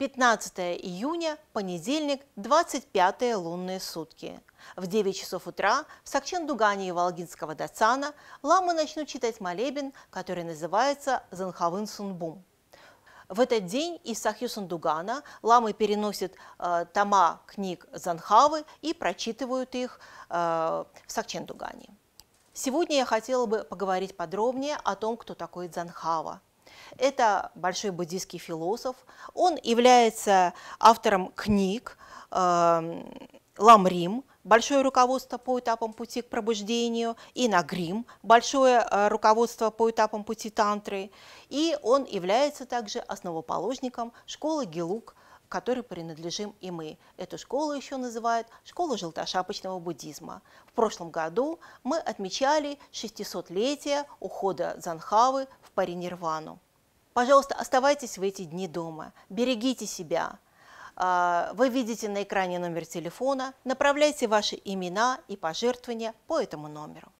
15 июня, понедельник, 25 лунные сутки. В 9 часов утра в Сакчендугане дугане и Волгинского Дацана ламы начнут читать молебен, который называется «Занхавын Сунбум». В этот день из Сахьюсандугана ламы переносят э, тома книг Занхавы и прочитывают их э, в Сакчендугане. Сегодня я хотела бы поговорить подробнее о том, кто такой Занхава – это большой буддийский философ. Он является автором книг э, эм, «Ламрим», большое руководство по этапам пути к пробуждению, и Нагрим, большое э, руководство по этапам пути тантры. И он является также основоположником школы Гелук, которой принадлежим и мы. Эту школу еще называют школу желтошапочного буддизма. В прошлом году мы отмечали 600-летие ухода Занхавы в Паринирвану. Пожалуйста, оставайтесь в эти дни дома, берегите себя. А, вы видите на экране номер телефона, направляйте ваши имена и пожертвования по этому номеру.